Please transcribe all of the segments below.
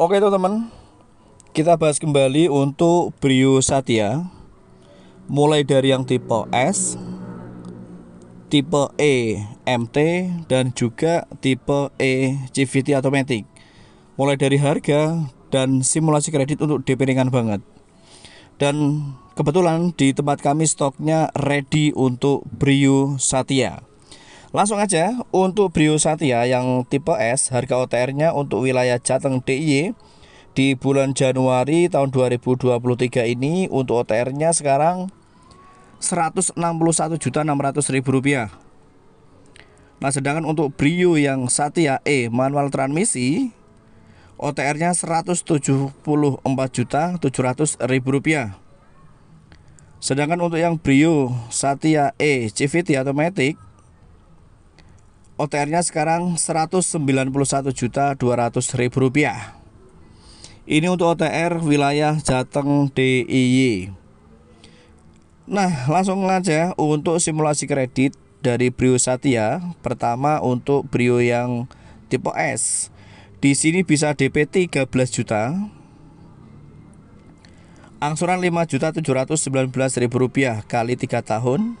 Oke teman-teman, kita bahas kembali untuk Brio Satya. Mulai dari yang tipe S, tipe E MT, dan juga tipe E CVT Automatic. Mulai dari harga dan simulasi kredit untuk DP ringan banget. Dan kebetulan di tempat kami stoknya ready untuk Brio Satya. Langsung aja untuk Brio Satya yang tipe S harga OTR-nya untuk wilayah Jateng DIY di bulan Januari tahun 2023 ini untuk OTR-nya sekarang 161.600.000 rupiah. Nah, sedangkan untuk Brio yang Satya E manual transmisi OTR-nya 174.700.000 rupiah. Sedangkan untuk yang Brio Satya E CVT automatic OTR-nya sekarang 191.200.000 rupiah. Ini untuk OTR wilayah Jateng DIY. Nah, langsung aja untuk simulasi kredit dari Brio Satya. Pertama untuk Brio yang tipe S. Di sini bisa DP 13 juta. Angsuran 5.719.000 rupiah kali 3 tahun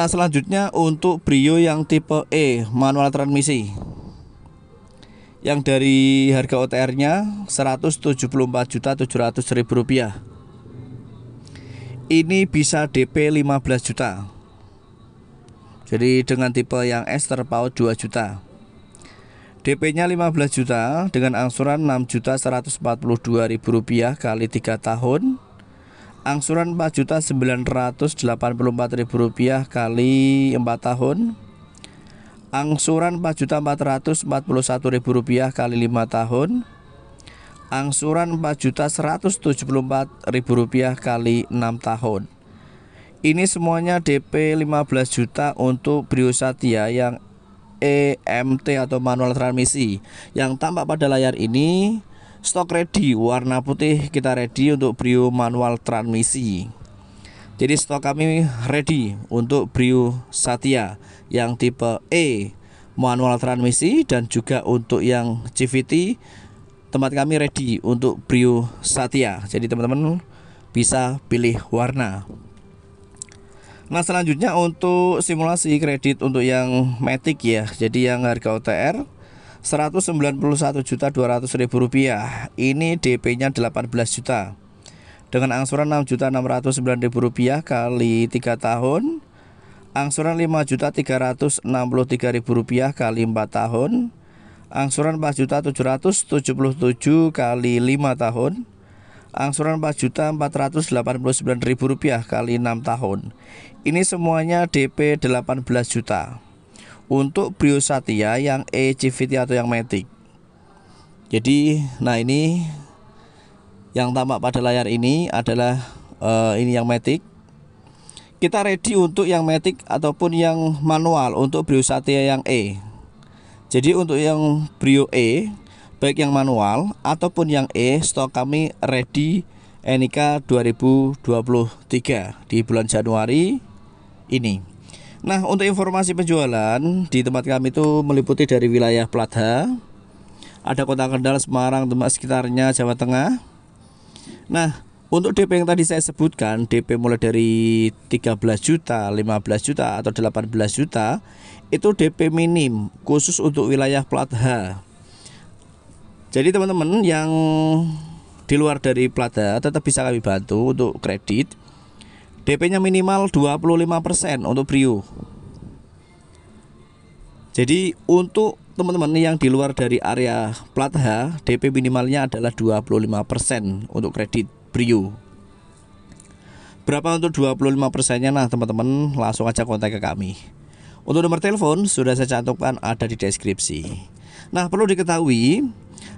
Nah selanjutnya untuk Brio yang tipe E manual transmisi yang dari harga OTR-nya 174.700.000 rupiah. Ini bisa DP 15 juta. Jadi dengan tipe yang S terpaut 2 juta. DP-nya 15 juta dengan angsuran 6.142.000 rupiah kali 3 tahun angsuran Rp4.984.000 kali 4 tahun angsuran Rp4.441.000 kali 5 tahun angsuran Rp4.174.000 kali 6 tahun ini semuanya DP 15 juta untuk Brio Satya yang EMT atau manual transmisi yang tampak pada layar ini stok ready warna putih kita ready untuk Brio manual transmisi jadi stok kami ready untuk Brio Satya yang tipe E manual transmisi dan juga untuk yang CVT tempat kami ready untuk Brio Satya jadi teman-teman bisa pilih warna Nah selanjutnya untuk simulasi kredit untuk yang Matic ya Jadi yang harga OTR 191.200.000 rupiah Ini DP-nya 18 juta Dengan angsuran rp rupiah kali 3 tahun Angsuran 5.363.000 rupiah kali 4 tahun Angsuran Rp4.777 kali 5 tahun Angsuran 4.489.000 rupiah kali 6 tahun Ini semuanya DP 18 juta untuk Brio Satya yang E. civiti atau yang Matic. Jadi, nah ini yang tampak pada layar ini adalah uh, ini yang Matic. Kita ready untuk yang Matic ataupun yang manual untuk Brio Satya yang E. Jadi untuk yang brio E, baik yang manual ataupun yang E, stok kami ready Enika 2023 di bulan Januari ini. Nah, untuk informasi penjualan di tempat kami itu meliputi dari wilayah Plat ada Kota Kendal, Semarang, tempat sekitarnya Jawa Tengah. Nah, untuk DP yang tadi saya sebutkan, DP mulai dari 13 juta, 15 juta, atau 18 juta, itu DP minim khusus untuk wilayah plat H. Jadi teman-teman yang di luar dari plat H tetap bisa kami bantu untuk kredit DP-nya minimal 25% untuk Brio. Jadi untuk teman-teman yang di luar dari area plat H, DP minimalnya adalah 25% untuk kredit Brio. Berapa untuk 25%-nya? Nah, teman-teman langsung aja kontak ke kami. Untuk nomor telepon sudah saya cantumkan ada di deskripsi. Nah, perlu diketahui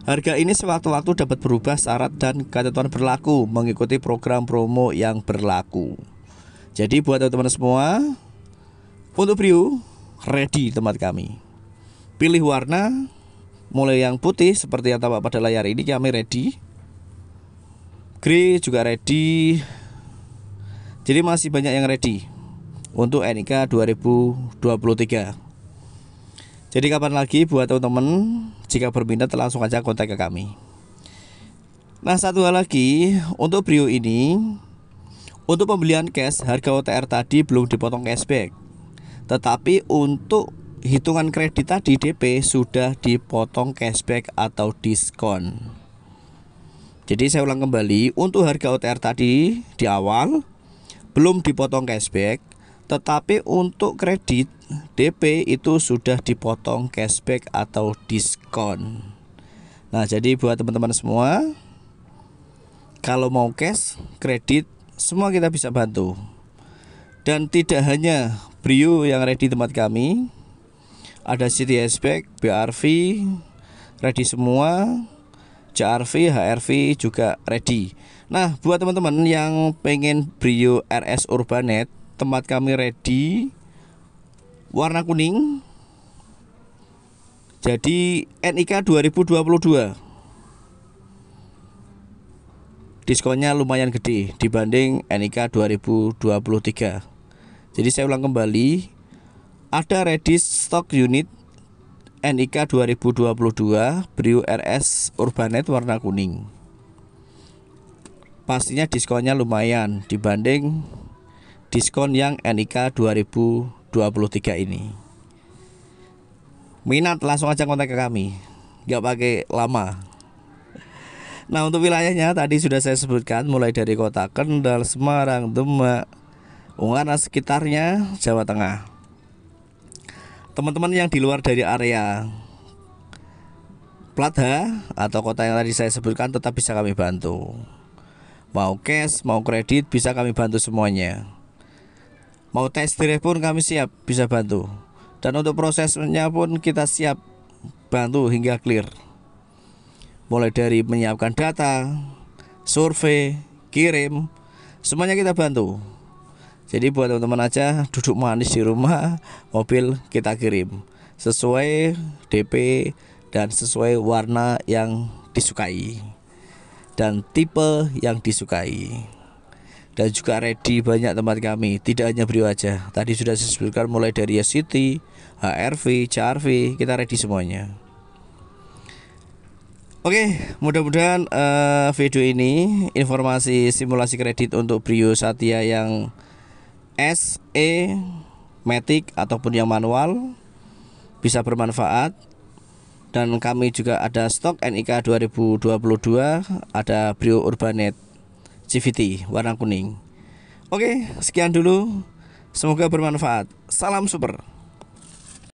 Harga ini sewaktu-waktu dapat berubah syarat dan ketentuan berlaku mengikuti program promo yang berlaku. Jadi buat teman-teman semua, untuk Brio ready tempat kami. Pilih warna mulai yang putih seperti yang tampak pada layar ini kami ready. Grey juga ready. Jadi masih banyak yang ready untuk NIK 2023. Jadi kapan lagi buat teman-teman jika berminat langsung aja kontak ke kami. Nah satu hal lagi untuk Brio ini untuk pembelian cash harga OTR tadi belum dipotong cashback Tetapi untuk hitungan kredit tadi DP sudah dipotong cashback atau diskon Jadi saya ulang kembali untuk harga OTR tadi di awal belum dipotong cashback Tetapi untuk kredit DP itu sudah dipotong cashback atau diskon. Nah, jadi buat teman-teman semua kalau mau cash, kredit, semua kita bisa bantu. Dan tidak hanya Brio yang ready tempat kami, ada City Aspect, BRV, ready semua, CRV, HRV juga ready. Nah, buat teman-teman yang pengen Brio RS Urbanet, tempat kami ready warna kuning jadi NIK 2022 diskonnya lumayan gede dibanding NIK 2023 jadi saya ulang kembali ada ready stock unit NIK 2022 Brio RS Urbanet warna kuning pastinya diskonnya lumayan dibanding diskon yang NIK 2022 23 ini minat langsung aja kontak ke kami gak pakai lama Nah untuk wilayahnya tadi sudah saya sebutkan mulai dari kota Kendal, Semarang, Demak, Ungaran sekitarnya, Jawa Tengah. Teman-teman yang di luar dari area plat H atau kota yang tadi saya sebutkan tetap bisa kami bantu. Mau cash, mau kredit bisa kami bantu semuanya. Mau tes drive pun kami siap bisa bantu. Dan untuk prosesnya pun kita siap bantu hingga clear. Mulai dari menyiapkan data, survei, kirim, semuanya kita bantu. Jadi buat teman-teman aja duduk manis di rumah, mobil kita kirim sesuai DP dan sesuai warna yang disukai dan tipe yang disukai dan juga ready banyak tempat kami tidak hanya Brio aja tadi sudah saya sebutkan mulai dari ya City HRV CRV kita ready semuanya Oke, mudah-mudahan uh, video ini informasi simulasi kredit untuk Brio Satya yang SE Matic ataupun yang manual bisa bermanfaat dan kami juga ada stok NIK 2022 ada Brio Urbanet CVT warna kuning. Oke, sekian dulu. Semoga bermanfaat. Salam super.